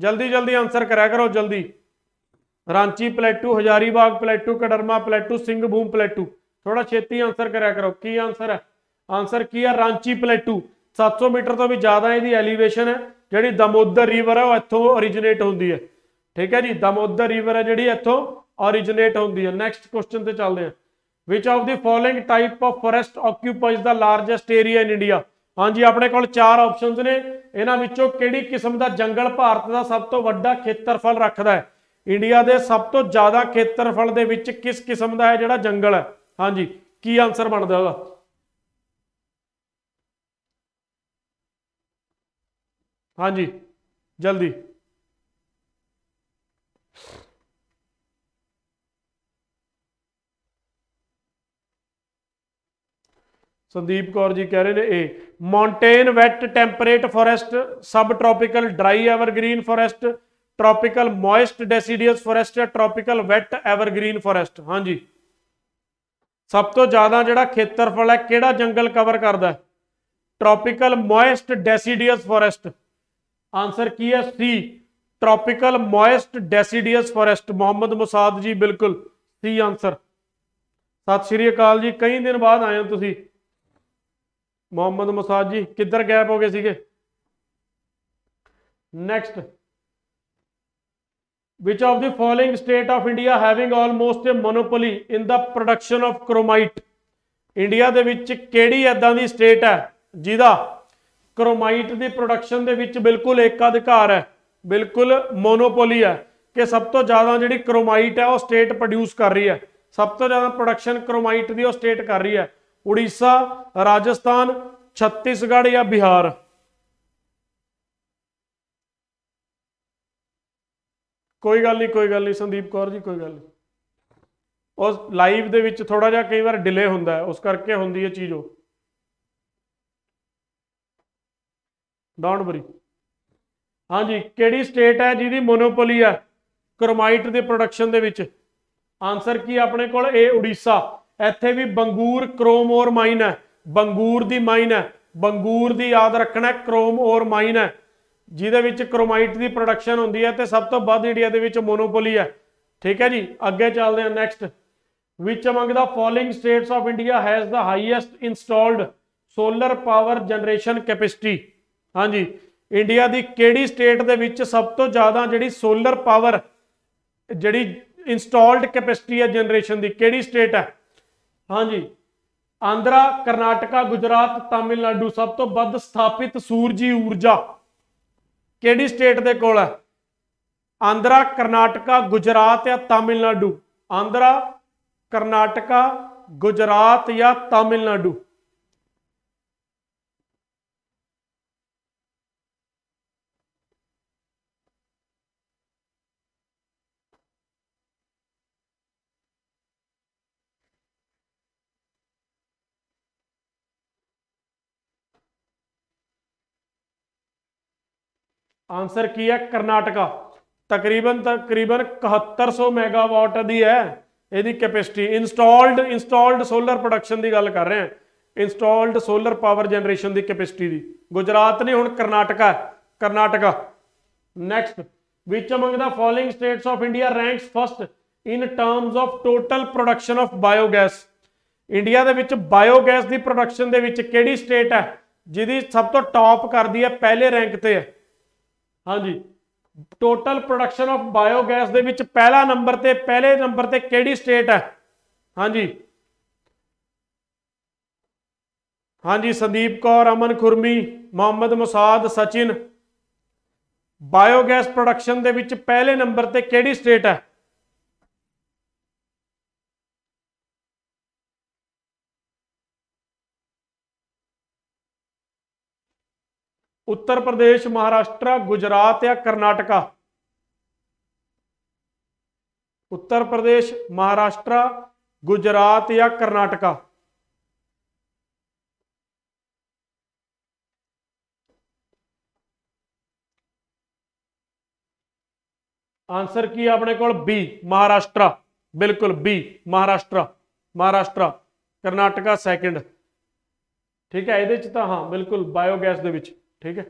ਜਲਦੀ ਜਲਦੀ ਆਨਸਰ ਕਰਿਆ ਕਰੋ ਜਲਦੀ ਰਾਂਚੀ ਪਲੇਟੂ ਹਜ਼ਾਰੀਬਾਗ ਪਲੇਟੂ ਕਡਰਮਾ ਪਲੇਟੂ ਸਿੰਘਭੂਮ ਪਲੇਟੂ ਥੋੜਾ ਛੇਤੀ ਆਨਸਰ ਕਰਿਆ ਕਰੋ ਕੀ ਆਨਸਰ ਹੈ ਆਨਸਰ ਕੀ ਹੈ ਰਾਂਚੀ ਪਲੇਟੂ 700 ਮੀਟਰ ਤੋਂ ਵੀ ਜ਼ਿਆਦਾ ਇਹਦੀ ਐਲੀਵੇਸ਼ਨ ਹੈ ਜਿਹੜੀ ਦਮੋਦਰ ਰਿਵਰ ਹੈ ਉਹ ਇੱਥੋਂ ਓਰੀਜਿਨੇਟ ਹੁੰਦੀ ਹੈ ਠੀਕ ਹੈ ਜੀ ਦਮੋਦਰ ਰਿਵਰ ਹੈ ਜਿਹੜੀ ਇੱਥੋਂ ਓਰੀਜਿਨੇਟ ਹੁੰਦੀ ਹੈ ਨੈਕਸਟ ਕੁਐਸਚਨ ਤੇ ਚੱਲਦੇ ਹਾਂ which of the following type of forest occupies the largest area in India ਹਾਂਜੀ ਆਪਣੇ ਕੋਲ ਚਾਰ ਆਪਸ਼ਨਸ ਨੇ ਇਹਨਾਂ ਵਿੱਚੋਂ ਕਿਹੜੀ ਕਿਸਮ ਦਾ ਜੰਗਲ ਭਾਰਤ ਦਾ ਸਭ ਤੋਂ ਵੱਡਾ ਖੇਤਰਫਲ ਰੱਖਦਾ ਹੈ ਇੰਡੀਆ ਦੇ ਸਭ ਤੋਂ ਜ਼ਿਆਦਾ ਖੇਤਰਫਲ ਦੇ ਵਿੱਚ ਕਿਸ ਕਿਸਮ ਦਾ ਹੈ ਜਿਹੜਾ ਜੰਗਲ ਹੈ ਹਾਂਜੀ ਕੀ ਆਨਸਰ ਬਣਦਾ ਉਹਦਾ ਹਾਂਜੀ ਜਲਦੀ ਸੰਦੀਪ ਕੌਰ ਜੀ ਕਹਿ ਰਹੇ ਨੇ ਇਹ mountain wet temperate forest sub tropical dry evergreen forest tropical moist deciduous forest tropical wet evergreen forest ਹਾਂਜੀ ਸਭ ਤੋਂ ਜ਼ਿਆਦਾ ਜਿਹੜਾ ਖੇਤਰਫਲ ਹੈ ਕਿਹੜਾ ਜੰਗਲ ਕਵਰ ਕਰਦਾ tropical moist deciduous forest answer ਕੀ ਹੈ C tropical moist deciduous forest Muhammad Musad ji ਬਿਲਕੁਲ ਸੀ ਆਨਸਰ ਸਤਿ ਸ਼੍ਰੀ ਅਕਾਲ ਜੀ ਕਈ ਦਿਨ ਬਾਅਦ ਆਏ ਹੋ ਤੁਸੀਂ ਮੁਹੰਮਦ ਮੁਸਾਦ ਜੀ ਕਿੱਧਰ ਗਾਇਬ ਹੋ ਗਏ ਸੀਗੇ next which of the following state of India having almost a monopoly in the production of chromite India ਦੇ ਵਿੱਚ ਕਿਹੜੀ ਐਦਾਂ ਦੀ ਸਟੇਟ ਹੈ ਜਿਹਦਾ ਕ੍ਰੋਮਾਈਟ ਦੀ ਪ੍ਰੋਡਕਸ਼ਨ ਦੇ ਵਿੱਚ ਬਿਲਕੁਲ ਏਕਾਧਿਕਾਰ ਹੈ ਬਿਲਕੁਲ ਮੋਨੋਪੋਲੀ ਹੈ ਕਿ ਸਭ ਤੋਂ ਜ਼ਿਆਦਾ ਜਿਹੜੀ ਕ੍ਰੋਮਾਈਟ ਹੈ ਉਹ ਸਟੇਟ ਪ੍ਰੋਡਿਊਸ ਕਰ ਰਹੀ ਹੈ ਸਭ ਤੋਂ ਜ਼ਿਆਦਾ ਪ੍ਰੋਡਕਸ਼ਨ ਕ੍ਰੋਮਾਈਟ ਦੀ ਉਹ ਸਟੇਟ ਕਰ ਰਹੀ ਹੈ ਉੜੀਸਾ ਰਾਜਸਥਾਨ ਛੱਤੀਸਗੜ੍ਹ ਜਾਂ ਬਿਹਾਰ ਕੋਈ ਗੱਲ ਨਹੀਂ ਕੋਈ ਗੱਲ ਨਹੀਂ ਸੰਦੀਪ ਕੌਰ ਜੀ ਕੋਈ ਗੱਲ ਨਹੀਂ ਉਸ ਲਾਈਵ ਦੇ ਵਿੱਚ ਥੋੜਾ ਜਿਹਾ ਕਈ ਵਾਰ ਡਿਲੇ ਹੁੰਦਾ ਹੈ ਉਸ ਕਰਕੇ ਹੁੰਦੀ ਹੈ ਚੀਜ਼ ਉਹ ਡਾਊਨਬਰੀ ਹਾਂਜੀ ਕਿਹੜੀ ਸਟੇਟ ਹੈ ਜਿਹਦੀ ਮੋਨੋਪੋਲੀ ਹੈ ਕਰਮਾਈਟ ਦੇ ਪ੍ਰੋਡਕਸ਼ਨ ਦੇ ਵਿੱਚ ਆਨਸਰ ਕੀ ਆਪਣੇ ਕੋਲ ਇਹ ਉੜੀਸਾ ਇੱਥੇ ਵੀ ਬੰਗੂਰ ਕ੍ਰੋਮ ਔਰ ਮਾਈਨ ਹੈ ਬੰਗੂਰ ਦੀ ਮਾਈਨ ਹੈ ਬੰਗੂਰ ਦੀ ਯਾਦ ਰੱਖਣਾ ਕ੍ਰੋਮ ਔਰ ਮਾਈਨ ਹੈ ਜਿਹਦੇ ਵਿੱਚ ਕ੍ਰੋਮਾਈਟ ਦੀ ਪ੍ਰੋਡਕਸ਼ਨ ਹੁੰਦੀ ਹੈ ਤੇ ਸਭ ਤੋਂ ਵੱਧ ਇੰਡੀਆ ਦੇ ਵਿੱਚ ਮੋਨੋਪੋਲੀ ਹੈ ਠੀਕ ਹੈ ਜੀ ਅੱਗੇ ਚੱਲਦੇ ਹਾਂ next which among the following states of India has the highest installed solar power generation capacity ਹਾਂਜੀ ਇੰਡੀਆ ਦੀ ਕਿਹੜੀ ਸਟੇਟ ਦੇ ਵਿੱਚ ਸਭ ਤੋਂ ਜ਼ਿਆਦਾ ਜਿਹੜੀ ਸੋਲਰ ਪਾਵਰ ਜਿਹੜੀ ਇਨਸਟਾਲਡ ਕੈਪੈਸਿਟੀ ਹੈ ਜਨਰੇਸ਼ਨ ਦੀ ਕਿਹੜੀ ਸਟੇਟ ਹੈ ਹਾਂਜੀ ਆਂਧਰਾ ਕਰਨਾਟਕਾ ਗੁਜਰਾਤ ਤਾਮਿਲਨਾਡੂ ਸਭ ਤੋਂ ਵੱਧ ਸਥਾਪਿਤ ਸੂਰਜੀ ਊਰਜਾ ਕਿਹੜੀ ਸਟੇਟ ਦੇ ਕੋਲ ਹੈ ਆਂਧਰਾ ਕਰਨਾਟਕਾ ਗੁਜਰਾਤ ਜਾਂ ਤਾਮਿਲਨਾਡੂ ਆਂਧਰਾ ਕਰਨਾਟਕਾ ਗੁਜਰਾਤ ਜਾਂ ਤਾਮਿਲਨਾਡੂ ਆਨਸਰ ਕੀ ਹੈ ਕਰਨਾਟਕਾ ਤਕਰੀਬਨ ਤਕਰੀਬਨ 7100 ਮੈਗਾਵਾਟ ਦੀ ਹੈ ਇਹਦੀ capacity installed installed solar production ਦੀ ਗੱਲ ਕਰ ਰਹੇ ਹਾਂ ਇਨਸਟਾਲਡ ਸੋਲਰ ਪਾਵਰ ਜਨਰੇਸ਼ਨ ਦੀ ਕੈਪੈਸਿਟੀ ਦੀ ਗੁਜਰਾਤ ਨੇ ਹੁਣ Karnataka Karnataka next which among the following states of India ranks first in terms of total production of biogas India ਦੇ ਵਿੱਚ ਬਾਇਓਗੈਸ ਦੀ ਪ੍ਰੋਡਕਸ਼ਨ ਦੇ ਵਿੱਚ ਕਿਹੜੀ ਸਟੇਟ ਹੈ ਜਿਹਦੀ ਸਭ ਤੋਂ ਟੌਪ ਕਰਦੀ ਹੈ ਪਹਿਲੇ ਰੈਂਕ ਤੇ ਹੈ ਹਾਂਜੀ ਟੋਟਲ ਪ੍ਰੋਡਕਸ਼ਨ ਆਫ ਬਾਇਓਗੈਸ ਦੇ ਵਿੱਚ ਪਹਿਲਾ ਨੰਬਰ ਤੇ ਪਹਿਲੇ ਨੰਬਰ ਤੇ ਕਿਹੜੀ ਸਟੇਟ ਹੈ ਹਾਂਜੀ ਹਾਂਜੀ ਸੰਦੀਪ ਕੌਰ ਅਮਨ ਖੁਰਮੀ ਮੁਹੰਮਦ ਮੁਸਾਦ ਸਚਿਨ ਬਾਇਓਗੈਸ ਪ੍ਰੋਡਕਸ਼ਨ ਦੇ ਵਿੱਚ ਪਹਿਲੇ ਨੰਬਰ ਤੇ ਕਿਹੜੀ ਸਟੇਟ ਹੈ उत्तर प्रदेश महाराष्ट्र गुजरात या कर्नाटका उत्तर प्रदेश महाराष्ट्र गुजरात या कर्नाटका आंसर की अपने को बी महाराष्ट्र बिल्कुल बी महाराष्ट्र महाराष्ट्र ਕਰਨਾਟਕਾ सैकेंड ठीक है ये हाँ बिल्कुल बायोगैस के ਠੀਕ ਹੈ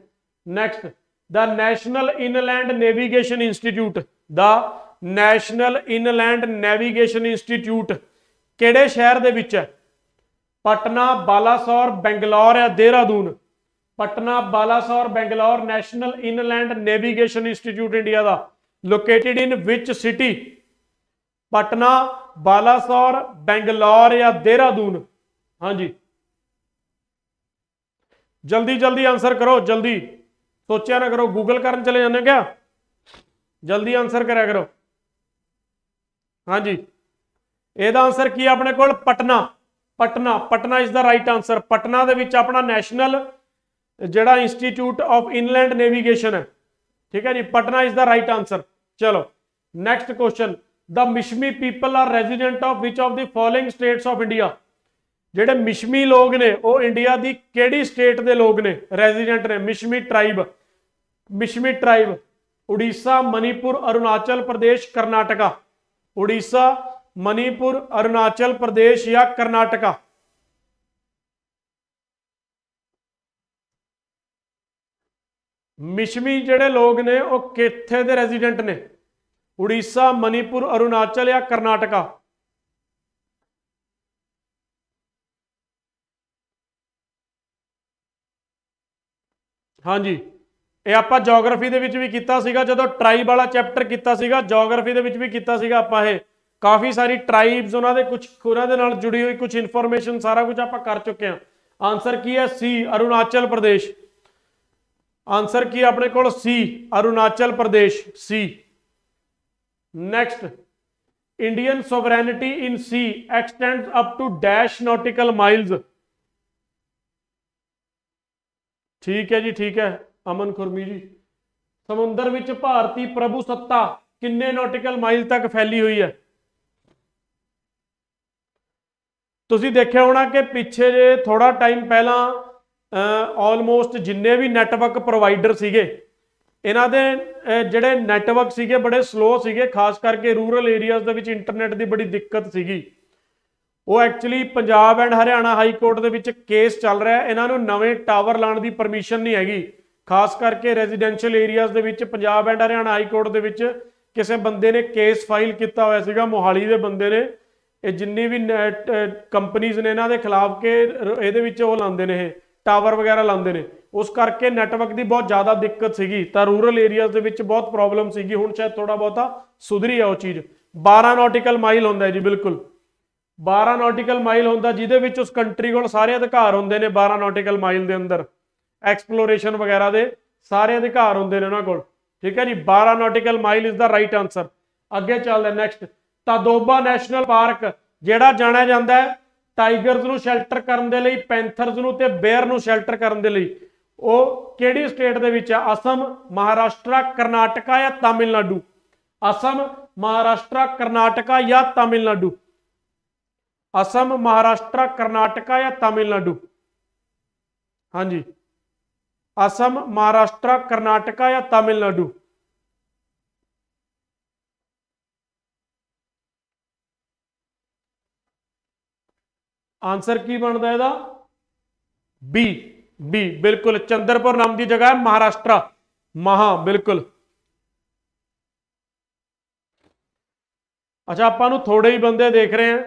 next the National Inland Navigation Institute the National Inland Navigation Institute ਕਿਹੜੇ ਸ਼ਹਿਰ ਦੇ ਵਿੱਚ ਹੈ ਪਟਨਾ ਬਾਲਾਸੌਰ ਬੈਂਗਲੌਰ ਜਾਂ Dehradun Patna Balasore Bangalore National Inland Navigation Institute India ਦਾ located in which city Patna Balasore Bangalore ਜਾਂ ਦੇਹਰਾਦੂਨ ਹਾਂਜੀ ਜਲਦੀ ਜਲਦੀ ਆਨਸਰ ਕਰੋ ਜਲਦੀ ਸੋਚਿਆ ਨਾ ਕਰੋ ਗੂਗਲ ਕਰਨ ਚਲੇ ਜਾਂਦੇ ਕਿਆ ਜਲਦੀ ਆਨਸਰ ਕਰਿਆ ਕਰੋ ਹਾਂਜੀ ਇਹਦਾ ਆਨਸਰ ਕੀ ਆਪਣੇ ਕੋਲ Patna Patna Patna is the right answer Patna ਦੇ ਵਿੱਚ ਆਪਣਾ ਨੈਸ਼ਨਲ ਜਿਹੜਾ ਇੰਸਟੀਚਿਊਟ ਆਫ ਇਨਲੈਂਡ ਨੇਵੀਗੇਸ਼ਨ ਹੈ ਠੀਕ ਹੈ ਜੀ Patna is the right answer ਚਲੋ next question the Mishmi people are resident of which of the following states of India ਜਿਹੜੇ ਮਿਸ਼ਮੀ ਲੋਕ ਨੇ ਉਹ ਇੰਡੀਆ ਦੀ ਕਿਹੜੀ ਸਟੇਟ ਦੇ ਲੋਕ ਨੇ ਰੈਜ਼ੀਡੈਂਟ ਨੇ ਮਿਸ਼ਮੀ ਟ੍ਰਾਈਬ ਮਿਸ਼ਮੀ ਟ੍ਰਾਈਬ ਉੜੀਸਾ ਮਨੀਪੁਰ ਅਰੁਣਾਚਲ ਪ੍ਰਦੇਸ਼ ਕਰਨਾਟਕਾ ਉੜੀਸਾ ਮਨੀਪੁਰ ਅਰੁਣਾਚਲ ਪ੍ਰਦੇਸ਼ ਜਾਂ ਕਰਨਾਟਕਾ ਮਿਸ਼ਮੀ ਜਿਹੜੇ ਲੋਕ ਨੇ ਉਹ ਕਿੱਥੇ ਦੇ ਰੈਜ਼ੀਡੈਂਟ ਨੇ ਉੜੀਸਾ ਮਨੀਪੁਰ ਅਰੁਣਾਚਲ ਜਾਂ ਕਰਨਾਟਕਾ ਹਾਂਜੀ ਇਹ ਆਪਾਂ ਜੀਓਗ੍ਰਾਫੀ ਦੇ ਵਿੱਚ ਵੀ ਕੀਤਾ ਸੀਗਾ ਜਦੋਂ ਟ੍ਰਾਈਬ ਵਾਲਾ ਚੈਪਟਰ ਕੀਤਾ ਸੀਗਾ ਜੀਓਗ੍ਰਾਫੀ ਦੇ ਵਿੱਚ ਵੀ ਕੀਤਾ ਸੀਗਾ ਆਪਾਂ ਇਹ ਕਾਫੀ ਸਾਰੀ ਟ੍ਰਾਈਬਸ ਉਹਨਾਂ ਦੇ ਕੁਝ ਉਹਨਾਂ ਦੇ ਨਾਲ ਜੁੜੀ ਹੋਈ ਕੁਝ ਇਨਫੋਰਮੇਸ਼ਨ ਸਾਰਾ ਕੁਝ ਆਪਾਂ ਕਰ ਚੁੱਕੇ ਹਾਂ ਆਨਸਰ ਕੀ ਹੈ ਸੀ ਅਰੁਣਾਚਲ ਪ੍ਰਦੇਸ਼ ਆਨਸਰ ਕੀ ਆਪਣੇ ਕੋਲ C Arunachal Pradesh C next Indian sovereignty in sea extends up to dash nautical miles ਠੀਕ ਹੈ ਜੀ ਠੀਕ ਹੈ ਅਮਨ ਖੁਰਮੀ ਜੀ ਸਮੁੰਦਰ ਵਿੱਚ ਭਾਰਤੀ ਪ੍ਰਭੂ ਸੱਤਾ ਕਿੰਨੇ ਨੌਟਿਕਲ ਮਾਈਲ ਤੱਕ ਫੈਲੀ ਹੋਈ ਹੈ ਤੁਸੀਂ ਦੇਖਿਆ ਹੋਣਾ ਕਿ ਪਿੱਛੇ ਜੇ ਥੋੜਾ ਟਾਈਮ ਪਹਿਲਾਂ ਆਲਮੋਸਟ ਜਿੰਨੇ ਵੀ ਨੈਟਵਰਕ ਪ੍ਰੋਵਾਈਡਰ ਸੀਗੇ ਇਹਨਾਂ ਦੇ ਜਿਹੜੇ ਨੈਟਵਰਕ ਸੀਗੇ ਬੜੇ ਸਲੋ ਸੀਗੇ ਖਾਸ ਕਰਕੇ ਰੂਰਲ ਏਰੀਆਜ਼ ਦੇ ਵਿੱਚ ਇੰਟਰਨੈਟ ਦੀ ਬੜੀ ਦਿੱਕਤ ਸੀਗੀ ਉਹ actually Punjab and Haryana high court ਦੇ ਵਿੱਚ ਕੇਸ ਚੱਲ ਰਿਹਾ ਹੈ ਇਹਨਾਂ ਨੂੰ ਨਵੇਂ ਟਾਵਰ ਲਾਉਣ ਦੀ ਪਰਮਿਸ਼ਨ ਨਹੀਂ ਹੈਗੀ ਖਾਸ ਕਰਕੇ ਰੈਜ਼ੀਡੈਂਸ਼ੀਅਲ ਏਰੀਆਜ਼ ਦੇ ਵਿੱਚ Punjab and Haryana high court ਦੇ ਵਿੱਚ ਕਿਸੇ ਬੰਦੇ ਨੇ ਕੇਸ ਫਾਈਲ ਕੀਤਾ ਹੋਇਆ ਸੀਗਾ ਮੋਹਾਲੀ ਦੇ ਬੰਦੇ ਨੇ ਇਹ ਜਿੰਨੀ ਵੀ ਕੰਪਨੀਆਂ ਨੇ ਇਹਨਾਂ ਦੇ ਖਿਲਾਫ ਕੇ ਇਹਦੇ ਵਿੱਚ ਉਹ ਲਾਉਂਦੇ ਨੇ ਇਹ ਟਾਵਰ ਵਗੈਰਾ ਲਾਉਂਦੇ ਨੇ ਉਸ ਕਰਕੇ ਨੈਟਵਰਕ ਦੀ ਬਹੁਤ ਜ਼ਿਆਦਾ ਦਿੱਕਤ ਸੀਗੀ ਤਾਂ ਰੂਰਲ ਏਰੀਆਜ਼ ਦੇ ਵਿੱਚ ਬਹੁਤ ਪ੍ਰੋਬਲਮ ਸੀਗੀ ਹੁਣ ਸ਼ਾਇਦ ਥੋੜਾ ਬਹੁਤਾ ਸੁਧਰੀ ਹੈ ਉਹ ਚੀਜ਼ 12 ਨੌਟੀਕਲ ਮਾਈਲ ਹੁੰਦਾ ਜੀ ਬਿਲਕੁਲ 12 ਨੌਟੀਕਲ ਮਾਈਲ ਹੁੰਦਾ ਜਿਹਦੇ ਵਿੱਚ ਉਸ ਕੰਟਰੀ ਕੋਲ ਸਾਰੇ ਅਧਿਕਾਰ ਹੁੰਦੇ ਨੇ 12 ਨੌਟੀਕਲ ਮਾਈਲ ਦੇ ਅੰਦਰ ਐਕਸਪਲੋਰੇਸ਼ਨ ਵਗੈਰਾ ਦੇ ਸਾਰੇ ਅਧਿਕਾਰ ਹੁੰਦੇ ਨੇ ਉਹਨਾਂ ਕੋਲ ਠੀਕ ਹੈ ਜੀ 12 nautical mile is the right answer ਅੱਗੇ ਚੱਲਦੇ ਨੈਕਸਟ ਤਾਦੋਬਾ ਨੈਸ਼ਨਲ ਪਾਰਕ ਜਿਹੜਾ ਜਾਣਿਆ ਜਾਂਦਾ ਹੈ ਟਾਈਗਰਸ ਨੂੰ ਸ਼ੈਲਟਰ ਕਰਨ ਦੇ ਲਈ ਪੈਂਥਰਸ ਨੂੰ ਤੇ ਬੇਅਰ ਨੂੰ ਸ਼ੈਲਟਰ ਕਰਨ ਦੇ ਲਈ ਉਹ ਕਿਹੜੀ ਸਟੇਟ ਦੇ ਵਿੱਚ ਆ ਅਸਮ ਮਹਾਰਾਸ਼ਟਰ ਕਰਨਾਟਕਾ ਜਾਂ ਤਾਮਿਲਨਾਡੂ ਅਸਮ ਮਹਾਰਾਸ਼ਟਰ ਕਰਨਾਟਕਾ ਜਾਂ ਤਾਮਿਲਨਾਡੂ ਅਸਮ ਮਹਾਰਾਸ਼ਟਰ ਕਰਨਾਟਕਾ ਜਾਂ ਤਾਮਿਲਨਾਡੂ ਹਾਂਜੀ ਅਸਮ ਮਹਾਰਾਸ਼ਟਰ ਕਰਨਾਟਕਾ ਜਾਂ ਤਾਮਿਲਨਾਡੂ ਆਨਸਰ ਕੀ ਬਣਦਾ ਇਹਦਾ ਬੀ ਬੀ ਬਿਲਕੁਲ ਚੰਦਰਪੁਰ ਨਾਮ ਦੀ ਜਗ੍ਹਾ ਹੈ ਮਹਾਰਾਸ਼ਟਰ ਮਹਾ ਬਿਲਕੁਲ ਅੱਛਾ ਆਪਾਂ ਨੂੰ ਥੋੜੇ ਹੀ ਬੰਦੇ ਦੇਖ ਰਹੇ ਆ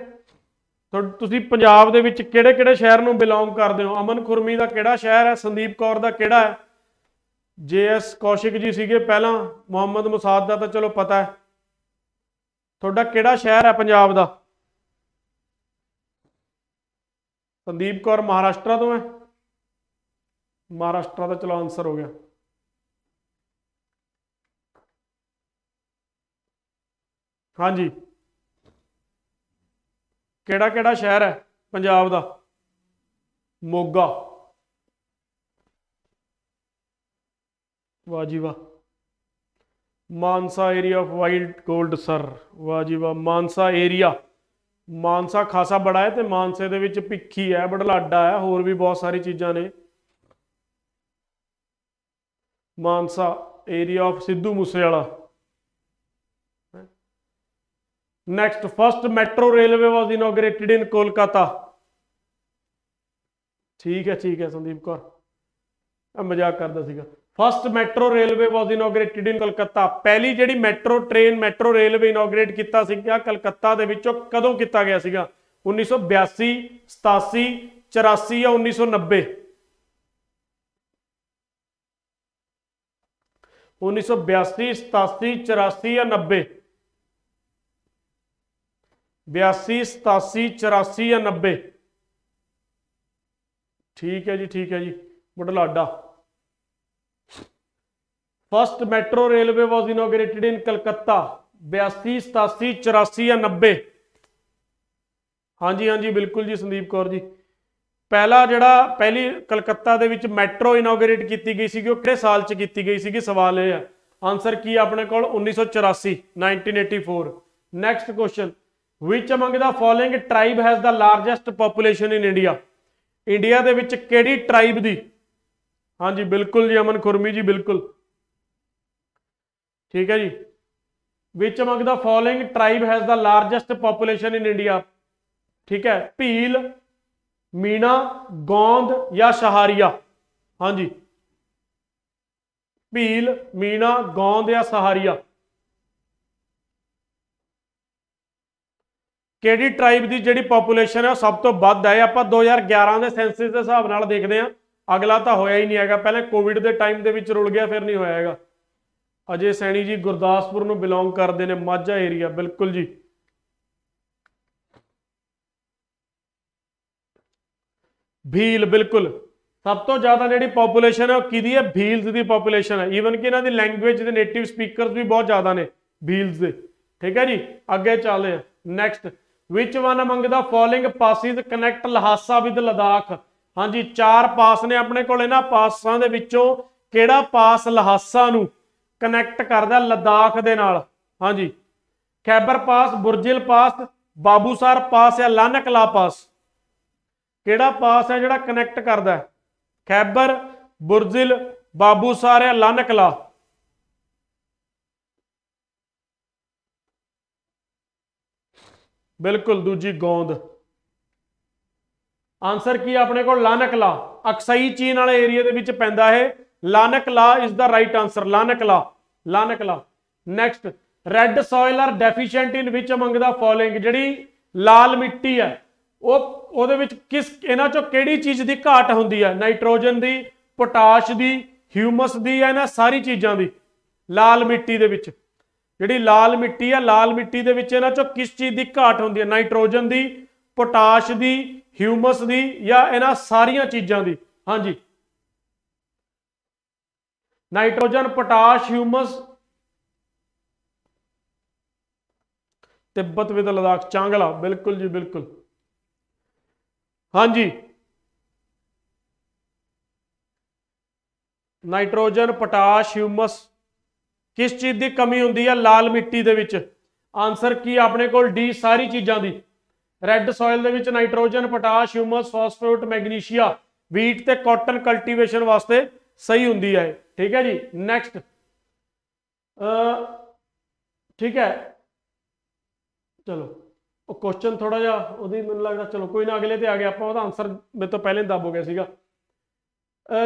ਤੁਸੀਂ ਪੰਜਾਬ ਦੇ ਵਿੱਚ ਕਿਹੜੇ ਕਿਹੜੇ ਸ਼ਹਿਰ ਨੂੰ ਬਿਲੋਂਗ ਕਰਦੇ ਹੋ ਅਮਨ ਖੁਰਮੀ ਦਾ ਕਿਹੜਾ ਸ਼ਹਿਰ ਹੈ ਸੰਦੀਪ ਕੌਰ ਦਾ ਕਿਹੜਾ ਹੈ ਜੇਐਸ ਕੌਸ਼ਿਕ ਜੀ ਸੀਗੇ ਪਹਿਲਾਂ ਮੁਹੰਮਦ ਮੁਸਾਦ ਦਾ ਤਾਂ ਚਲੋ ਪਤਾ ਹੈ ਤੁਹਾਡਾ ਕਿਹੜਾ ਸ਼ਹਿਰ ਹੈ ਪੰਜਾਬ ਦਾ ਸੰਦੀਪ ਕੌਰ ਮਹਾਰਾਸ਼ਟਰ ਤੋਂ ਹੈ ਮਹਾਰਾਸ਼ਟਰ ਦਾ ਚਲੋ ਆਨਸਰ ਹੋ ਗਿਆ ਹਾਂਜੀ ਕਿਹੜਾ ਕਿਹੜਾ ਸ਼ਹਿਰ ਹੈ ਪੰਜਾਬ ਦਾ ਮੋਗਾ ਵਾਹ ਜੀ ਵਾਹ Mansa area of wild gold sir ਵਾਹ ਜੀ ਵਾਹ ਮਾਨਸਾ ਏਰੀਆ ਮਾਨਸਾ ਖਾਸਾ ਬੜਾ ਹੈ ਤੇ ਮਾਨਸੇ ਦੇ ਵਿੱਚ ਪਿੱਖੀ ਹੈ ਬੜਲਾਡਾ ਹੈ ਹੋਰ ਵੀ ਬਹੁਤ ਸਾਰੀ ਚੀਜ਼ਾਂ ਨੇ ਮਾਨਸਾ ਏਰੀਆ ਆਫ ਸਿੱਧੂ ਵਾਲਾ next first metro railway was inaugurated in Kolkata ਠੀਕ ਹੈ ਠੀਕ ਹੈ ਸੰਦੀਪ ਕੌਰ ਆ ਮਜ਼ਾਕ ਕਰਦਾ ਸੀਗਾ first metro railway was inaugurated in Kolkata ਪਹਿਲੀ ਜਿਹੜੀ metro train metro railway inaugurate ਕੀਤਾ ਸੀਗਾ ਕਲਕੱਤਾ ਦੇ ਵਿੱਚੋਂ ਕਦੋਂ ਕੀਤਾ ਗਿਆ ਸੀਗਾ 1982 87 84 ਜਾਂ 1990 1982 87 84 ਜਾਂ 90 ਠੀਕ ਹੈ ਜੀ ਠੀਕ ਹੈ ਜੀ Budhlada first metro railway was inaugurated in Calcutta 82 87 84 90 ਹਾਂਜੀ ਹਾਂਜੀ ਬਿਲਕੁਲ ਜੀ ਸੰਦੀਪ ਕੌਰ ਜੀ ਪਹਿਲਾ ਜਿਹੜਾ ਪਹਿਲੀ ਕਲਕੱਤਾ ਦੇ ਵਿੱਚ ਮੈਟਰੋ ਇਨੋਗ੍ਰੇਟ ਕੀਤੀ ਗਈ ਸੀਗੀ ਉਹ ਕਿਹੜੇ ਸਾਲ 'ਚ ਕੀਤੀ ਗਈ ਸੀਗੀ ਸਵਾਲ ਇਹ ਆ ਆਨਸਰ ਕੀ ਆਪਣੇ ਕੋਲ 1984 1984 next question which among the following tribe has the largest population in India India ਦੇ ਵਿੱਚ ਕਿਹੜੀ ਟ੍ਰਾਈਬ ਦੀ ਹਾਂਜੀ ਬਿਲਕੁਲ ਜੀ ਅਮਨ ਖੁਰਮੀ ਜੀ ਬਿਲਕੁਲ ਠੀਕ ਹੈ ਜੀ which among the following tribe has the largest population in India ਠੀਕ ਹੈ ਭੀਲ ਮੀਣਾ ਗੋਂਦ ਜਾਂ ਸਹਾਰੀਆ ਹਾਂਜੀ ਭੀਲ ਮੀਣਾ ਗੋਂਦ ਜਾਂ ਸਹਾਰੀਆ ਕਿਹੜੀ ਟ੍ਰਾਈਬ ਦੀ ਜਿਹੜੀ ਪੋਪੂਲੇਸ਼ਨ ਹੈ ਉਹ ਸਭ ਤੋਂ ਵੱਧ ਹੈ ਆਪਾਂ 2011 ਦੇ ਸੈਂਸਸ ਦੇ ਹਿਸਾਬ ਨਾਲ ਦੇਖਦੇ ਆ ਅਗਲਾ ਤਾਂ ਹੋਇਆ ਹੀ ਨਹੀਂ ਹੈਗਾ ਪਹਿਲਾਂ ਕੋਵਿਡ ਦੇ ਟਾਈਮ ਦੇ ਵਿੱਚ ਰੁਲ ਗਿਆ ਫਿਰ ਨਹੀਂ ਹੋਇਆ ਹੈਗਾ ਅਜੇ ਸੈਣੀ ਜੀ ਗੁਰਦਾਸਪੁਰ ਨੂੰ ਬਿਲੋਂਗ ਕਰਦੇ ਨੇ ਮਾਝਾ ਏਰੀਆ ਬਿਲਕੁਲ ਜੀ ਭੀਲ ਬਿਲਕੁਲ ਸਭ ਤੋਂ ਜ਼ਿਆਦਾ ਜਿਹੜੀ ਪੋਪੂਲੇਸ਼ਨ ਹੈ ਉਹ ਕਿਹਦੀ ਹੈ ਭੀਲਸ ਦੀ ਪੋਪੂਲੇਸ਼ਨ ਹੈ ਈਵਨ ਕਿ ਇਹਨਾਂ ਦੀ ਲੈਂਗੁਏਜ ਦੇ ਨੇਟਿਵ ਸਪੀਕਰਸ ਵੀ ਬਹੁਤ ਜ਼ਿਆਦਾ ਨੇ ਭੀਲਸ ਦੇ ਠੀਕ ਹੈ ਜੀ ਅੱਗੇ ਚੱਲਦੇ ਆ next which one among the following passes connect Lhasa with Ladakh ਹਾਂਜੀ ਚਾਰ ਪਾਸ ਨੇ ਆਪਣੇ ਕੋਲ ਇਹਨਾਂ ਪਾਸਾਂ ਦੇ ਵਿੱਚੋਂ ਕਿਹੜਾ ਪਾਸ ਲਹਾਸਾ ਨੂੰ ਕਨੈਕਟ ਕਰਦਾ ਲਦਾਖ ਦੇ ਨਾਲ ਹਾਂਜੀ ਖੈਬਰ ਪਾਸ ਬੁਰਜਿਲ ਪਾਸ ਬਾਬੂਸਰ ਪਾਸ ਜਾਂ ਲਨਕਲਾ ਪਾਸ ਕਿਹੜਾ ਪਾਸ ਹੈ ਜਿਹੜਾ ਕਨੈਕਟ ਕਰਦਾ ਖੈਬਰ ਬੁਰਜਿਲ ਬਾਬੂਸਰ ਜਾਂ ਲਨਕਲਾ ਬਿਲਕੁਲ ਦੂਜੀ ਗੋਂਦ ਆਨਸਰ ਕੀ ਆਪਣੇ ਕੋਲ ਲਾਨਕਲਾ ਅਕਸਾਈ ਚੀਨ ਵਾਲੇ ਏਰੀਆ ਦੇ ਵਿੱਚ ਪੈਂਦਾ ਹੈ Lanakla is the right answer Lanakla Lanakla next red soil are deficient in which among the following ਜਿਹੜੀ ਲਾਲ ਮਿੱਟੀ ਹੈ ਉਹ ਉਹਦੇ ਵਿੱਚ ਕਿਸ ਇਹਨਾਂ ਚੋਂ ਕਿਹੜੀ ਚੀਜ਼ ਦੀ ਘਾਟ ਹੁੰਦੀ ਹੈ ਨਾਈਟ੍ਰੋਜਨ ਦੀ ਪੋਟਾਸ਼ ਦੀ ਹਿਊਮਸ ਦੀ ਹੈ ਨਾ ਸਾਰੀ ਚੀਜ਼ਾਂ ਦੀ ਲਾਲ ਮਿੱਟੀ ਦੇ ਵਿੱਚ ਜਿਹੜੀ ਲਾਲ ਮਿੱਟੀ ਆ ਲਾਲ ਮਿੱਟੀ ਦੇ ਵਿੱਚ ਇਹਨਾਂ ਚੋਂ ਕਿਸ ਚੀਜ਼ ਦੀ ਘਾਟ ਹੁੰਦੀ ਹੈ ਨਾਈਟ੍ਰੋਜਨ ਦੀ ਪੋਟਾਸ਼ ਦੀ ਹਿਊਮਸ ਦੀ ਜਾਂ ਇਹਨਾਂ ਸਾਰੀਆਂ ਚੀਜ਼ਾਂ ਦੀ ਹਾਂਜੀ nitrogen potash humus Tibet with Ladakh Changla ਬਿਲਕੁਲ ਜੀ ਬਿਲਕੁਲ ਹਾਂਜੀ ਨਾਈਟ੍ਰੋਜਨ ਪੋਟਾਸ਼ ਹਿਊਮਸ ਕਿਸ ਚੀਜ਼ ਦੀ ਕਮੀ ਹੁੰਦੀ ਹੈ ਲਾਲ ਮਿੱਟੀ ਦੇ ਵਿੱਚ ਆਨਸਰ ਕੀ ਆਪਣੇ ਕੋਲ ਡੀ ਸਾਰੀ ਚੀਜ਼ਾਂ ਦੀ ਰੈੱਡ ਸੋਇਲ ਦੇ ਵਿੱਚ nitrogen potash humus phosphate magnesia wheat ਤੇ ਕਾਟਨ ਕਲਟੀਵੇਸ਼ਨ ਵਾਸਤੇ ਸਹੀ ਹੁੰਦੀ ਹੈ ਠੀਕ ਹੈ ਜੀ ਨੈਕਸਟ ਅ ਠੀਕ ਹੈ ਚਲੋ ਉਹ ਕੁਐਸਚਨ ਥੋੜਾ ਜਿਹਾ ਉਹਦੀ ਮੈਨੂੰ ਲੱਗਦਾ ਚਲੋ ਕੋਈ ਨਾ ਅਗਲੇ ਤੇ ਆ ਗਿਆ ਆਪਾਂ ਉਹਦਾ ਆਨਸਰ ਮੇਰੇ ਤੋਂ ਪਹਿਲੇ ਦੱਬ ਹੋ ਗਿਆ ਸੀਗਾ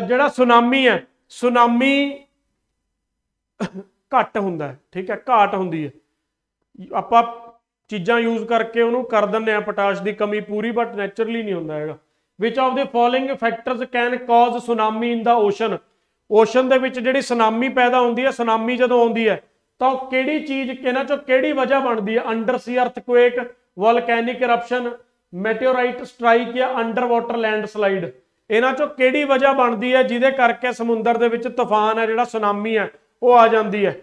ਜਿਹੜਾ ਸੁਨਾਮੀ ਹੈ ਸੁਨਾਮੀ ਘੱਟ ਹੁੰਦਾ ਠੀਕ ਹੈ ਘਾਟ ਹੁੰਦੀ ਹੈ ਆਪਾਂ ਚੀਜ਼ਾਂ ਯੂਜ਼ ਕਰਕੇ ਉਹਨੂੰ ਕਰ ਦਿੰਦੇ ਆ ਪੋਟਾਸ਼ ਦੀ ਕਮੀ ਪੂਰੀ ਬਟ ਨੇਚਰਲੀ ਨਹੀਂ ਹੁੰਦਾ ਹੈਗਾ which of the following factors can cause tsunami in the ocean ocean ਦੇ ਵਿੱਚ ਜਿਹੜੀ ਸੁਨਾਮੀ ਪੈਦਾ ਹੁੰਦੀ ਹੈ ਸੁਨਾਮੀ ਜਦੋਂ ਆਉਂਦੀ ਹੈ ਤਾਂ ਕਿਹੜੀ ਚੀਜ਼ ਇਹਨਾਂ ਚੋਂ ਕਿਹੜੀ ਵਜ੍ਹਾ ਬਣਦੀ ਹੈ under sea earthquake volcanic eruption meteorite strike ਜਾਂ ਅੰਡਰ ਵਾਟਰ ਲੈਂਡਸਲਾਈਡ ਇਹਨਾਂ ਚੋਂ ਕਿਹੜੀ ਵਜ੍ਹਾ ਬਣਦੀ ਹੈ ਜਿਹਦੇ ਕਰਕੇ ਸਮੁੰਦਰ ਦੇ ਵਿੱਚ ਤੂਫਾਨ ਹੈ ਜਿਹੜਾ ਸੁਨਾਮੀ ਹੈ ਉਹ ਆ ਜਾਂਦੀ ਹੈ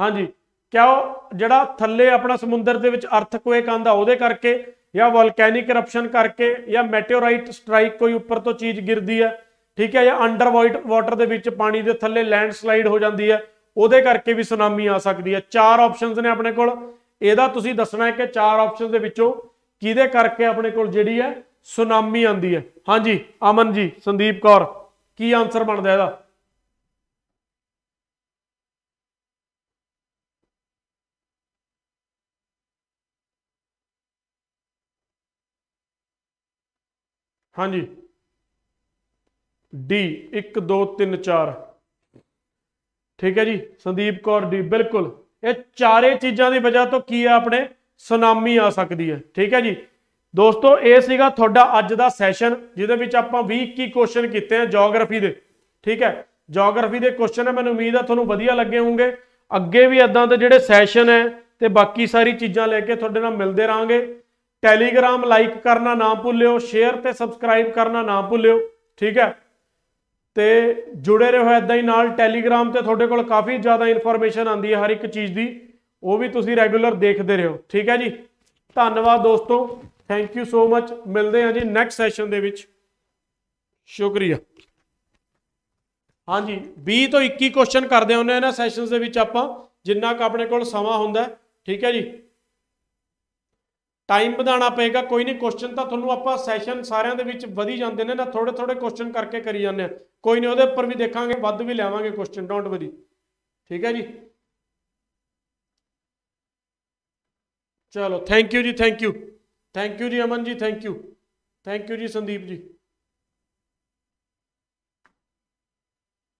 ਹਾਂਜੀ ਕਿਉਂ ਜਿਹੜਾ ਥੱਲੇ ਆਪਣਾ ਸਮੁੰਦਰ ਦੇ ਵਿੱਚ ਅਰਥਕਵੇਕ ਆਂਦਾ ਉਹਦੇ ਕਰਕੇ ਜਾਂ ਵੋਲਕੈਨਿਕ ਇਰਪਸ਼ਨ ਕਰਕੇ ਜਾਂ ਮੈਟੇਓਰਾਈਟ ਸਟ੍ਰਾਈਕ ਕੋਈ ਉੱਪਰ ਤੋਂ ਚੀਜ਼ ਗਿਰਦੀ ਹੈ ਠੀਕ ਹੈ ਜਾਂ ਅੰਡਰ ਵਾਟਰ ਦੇ ਵਿੱਚ ਪਾਣੀ ਦੇ ਥੱਲੇ ਲੈਂਡਸਲਾਈਡ ਹੋ ਜਾਂਦੀ ਹੈ ਉਹਦੇ ਕਰਕੇ ਵੀ ਸੁਨਾਮੀ ਆ ਸਕਦੀ ਹੈ ਚਾਰ ਆਪਸ਼ਨਸ ਨੇ ਆਪਣੇ ਕੋਲ ਇਹਦਾ ਤੁਸੀਂ ਦੱਸਣਾ ਹੈ ਕਿ ਚਾਰ ਆਪਸ਼ਨਸ ਦੇ ਵਿੱਚੋਂ ਕਿਹਦੇ ਕਰਕੇ ਆਪਣੇ ਕੋਲ ਜਿਹੜੀ ਹੈ ਸੁਨਾਮੀ ਆਂਦੀ ਹੈ ਹਾਂਜੀ ਅਮਨ ਜੀ ਸੰਦੀਪ ਕੌਰ ਕੀ ਆਨਸਰ ਬਣਦਾ ਇਹਦਾ ਹਾਂਜੀ ਡੀ 1 2 3 4 ਠੀਕ ਹੈ ਜੀ ਸੰਦੀਪ ਕੌਰ ਡੀ ਬਿਲਕੁਲ ਇਹ ਚਾਰੇ ਚੀਜ਼ਾਂ ਦੀ ਵਜ੍ਹਾ ਤੋਂ ਕੀ ਆ ਆਪਣੇ ਸੁਨਾਮੀ ਆ ਸਕਦੀ ਹੈ ਠੀਕ ਹੈ ਜੀ ਦੋਸਤੋ ਇਹ ਸੀਗਾ ਤੁਹਾਡਾ ਅੱਜ ਦਾ ਸੈਸ਼ਨ ਜਿਹਦੇ ਵਿੱਚ ਆਪਾਂ 20 21 ਕੁਐਸਚਨ ਕੀਤੇ ਆ ਜੀਓਗ੍ਰਾਫੀ ਦੇ ਠੀਕ ਹੈ ਜੀਓਗ੍ਰਾਫੀ ਦੇ ਕੁਐਸਚਨ ਹੈ ਮੈਨੂੰ ਉਮੀਦ ਆ ਤੁਹਾਨੂੰ ਵਧੀਆ ਲੱਗੇ ਹੋਣਗੇ ਅੱਗੇ ਵੀ ਇਦਾਂ ਦੇ ਜਿਹੜੇ ਸੈਸ਼ਨ ਹੈ ਤੇ ਬਾਕੀ ਸਾਰੀ ਚੀਜ਼ਾਂ ਲੈ ਕੇ ਤੁਹਾਡੇ ਨਾਲ ਮਿਲਦੇ ਰਾਂਗੇ ਟੈਲੀਗ੍ਰਾਮ ਲਾਈਕ ਕਰਨਾ ਨਾ ਭੁੱਲਿਓ ਸ਼ੇਅਰ ਤੇ ਸਬਸਕ੍ਰਾਈਬ ਕਰਨਾ ਨਾ ਭੁੱਲਿਓ ਠੀਕ ਹੈ ਤੇ ਜੁੜੇ ਰਹੋ ਐਦਾਂ ਹੀ ਨਾਲ ਟੈਲੀਗ੍ਰਾਮ ਤੇ ਤੁਹਾਡੇ ਕੋਲ ਕਾਫੀ ਜ਼ਿਆਦਾ ਇਨਫੋਰਮੇਸ਼ਨ ਆਂਦੀ ਹੈ ਹਰ ਇੱਕ ਚੀਜ਼ ਦੀ ਉਹ ਵੀ ਤੁਸੀਂ ਰੈਗੂਲਰ ਦੇਖਦੇ ਰਹੋ ਠੀਕ ਹੈ ਜੀ ਧੰਨਵਾਦ ਦੋਸਤੋ ਥੈਂਕ ਯੂ ਸੋ ਮਚ ਮਿਲਦੇ ਹਾਂ ਜੀ ਨੈਕਸਟ ਸੈਸ਼ਨ ਦੇ ਵਿੱਚ ਸ਼ੁਕਰੀਆ ਹਾਂਜੀ 20 ਤੋਂ 21 ਕੁਐਸਚਨ ਕਰਦੇ ਹੁੰਦੇ ਆ ਨਾ ਸੈਸ਼ਨਸ ਦੇ ਵਿੱਚ ਆਪਾਂ ਜਿੰਨਾ ਕ ਆਪਣੇ ਕੋਲ ਸਮਾਂ ਹੁੰਦਾ ਠੀਕ ਹੈ ਜੀ ਟਾਈਮ ਵਧਾਣਾ ਪਏਗਾ ਕੋਈ ਨਹੀਂ ਕੁਐਸਚਨ ਤਾਂ ਤੁਹਾਨੂੰ ਆਪਾਂ ਸੈਸ਼ਨ ਸਾਰਿਆਂ ਦੇ ਵਿੱਚ ਵਧੀ ਜਾਂਦੇ ਨੇ ਨਾ ਥੋੜੇ ਥੋੜੇ ਕੁਐਸਚਨ ਕਰਕੇ ਕਰੀ ਜਾਂਦੇ ਆ ਕੋਈ ਨਹੀਂ ਉਹਦੇ ਉੱਪਰ ਵੀ ਦੇਖਾਂਗੇ ਵੱਧ ਵੀ ਲਿਆਵਾਂਗੇ ਕੁਐਸਚਨ ਡੋਂਟ ਵਰੀ ਠੀਕ ਹੈ ਜੀ ਚਲੋ ਥੈਂਕ ਯੂ ਜੀ ਥੈਂਕ ਯੂ ਥੈਂਕ ਯੂ ਜੀ ਅਮਨ ਜੀ ਥੈਂਕ ਯੂ ਥੈਂਕ ਯੂ ਜੀ ਸੰਦੀਪ ਜੀ